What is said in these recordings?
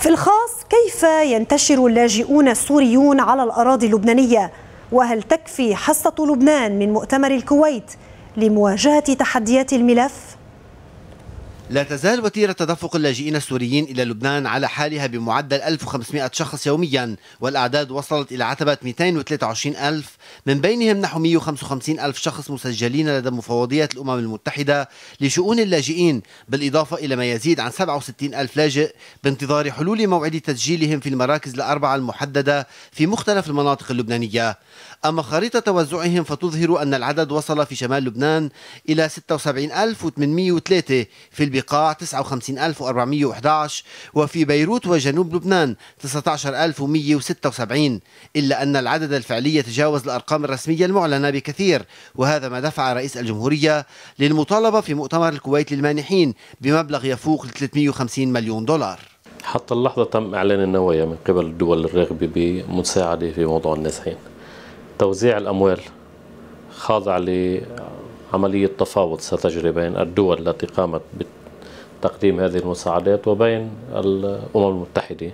في الخاص كيف ينتشر اللاجئون السوريون على الأراضي اللبنانية وهل تكفي حصة لبنان من مؤتمر الكويت لمواجهة تحديات الملف؟ لا تزال وتيرة تدفق اللاجئين السوريين إلى لبنان على حالها بمعدل 1500 شخص يوميا والأعداد وصلت إلى عتبة 223 ألف من بينهم نحو 155 ألف شخص مسجلين لدى مفوضية الأمم المتحدة لشؤون اللاجئين بالإضافة إلى ما يزيد عن 67 ألف لاجئ بانتظار حلول موعد تسجيلهم في المراكز الأربعة المحددة في مختلف المناطق اللبنانية أما خريطة توزعهم فتظهر أن العدد وصل في شمال لبنان إلى 76803 في بقاع 59411 وفي بيروت وجنوب لبنان 19176 إلا أن العدد الفعلي تجاوز الأرقام الرسمية المعلنة بكثير وهذا ما دفع رئيس الجمهورية للمطالبة في مؤتمر الكويت للمانحين بمبلغ يفوق 350 مليون دولار حتى اللحظة تم إعلان النوايا من قبل الدول الراغبة بمساعدة في موضوع النازحين توزيع الأموال خاضع لعملية تفاوض ستجري بين الدول التي قامت تقديم هذه المساعدات وبين الأمم المتحدة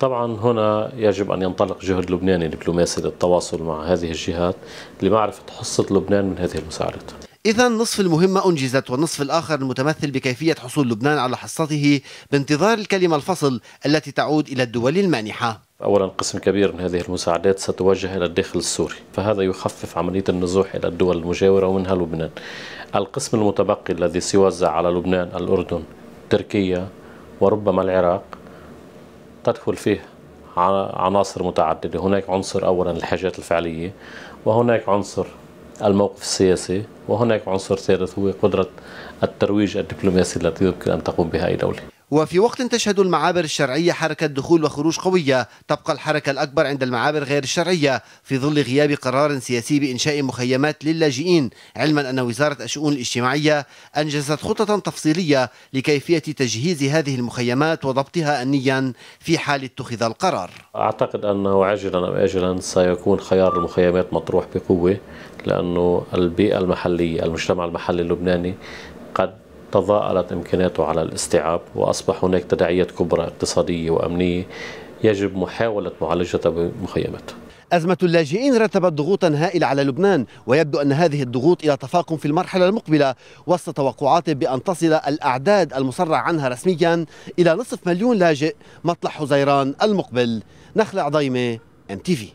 طبعا هنا يجب أن ينطلق جهد لبناني دبلوماسي للتواصل مع هذه الجهات لمعرفة حصة لبنان من هذه المساعدات إذا نصف المهمة أنجزت والنصف الآخر المتمثل بكيفية حصول لبنان على حصته بانتظار الكلمة الفصل التي تعود إلى الدول المانحة أولا قسم كبير من هذه المساعدات ستوجه إلى الداخل السوري فهذا يخفف عملية النزوح إلى الدول المجاورة ومنها لبنان القسم المتبقي الذي سيوزع على لبنان الأردن تركيا وربما العراق تدخل فيه عناصر متعددة هناك عنصر أولا الحاجات الفعلية وهناك عنصر الموقف السياسي وهناك عنصر ثالث هو قدرة الترويج الدبلوماسي التي يمكن أن تقوم بها أي دولة وفي وقت تشهد المعابر الشرعية حركة دخول وخروج قوية تبقى الحركة الأكبر عند المعابر غير الشرعية في ظل غياب قرار سياسي بإنشاء مخيمات للاجئين علما أن وزارة الشؤون الاجتماعية أنجزت خطة تفصيلية لكيفية تجهيز هذه المخيمات وضبطها أمنيا في حال اتخذ القرار أعتقد أنه عاجلا أم آجلا سيكون خيار المخيمات مطروح بقوة لأنه البيئة المحلية المجتمع المحلي اللبناني قد تضاءلت إمكاناته على الاستيعاب وأصبح هناك تداعيات كبرى اقتصادية وأمنية يجب محاولة معالجتها بمخيمات أزمة اللاجئين رتبت ضغوطا هائلة على لبنان ويبدو أن هذه الضغوط إلى تفاقم في المرحلة المقبلة وسط توقعات بأن تصل الأعداد المصرع عنها رسميا إلى نصف مليون لاجئ مطلع حزيران المقبل نخلع ضيمة ام تي في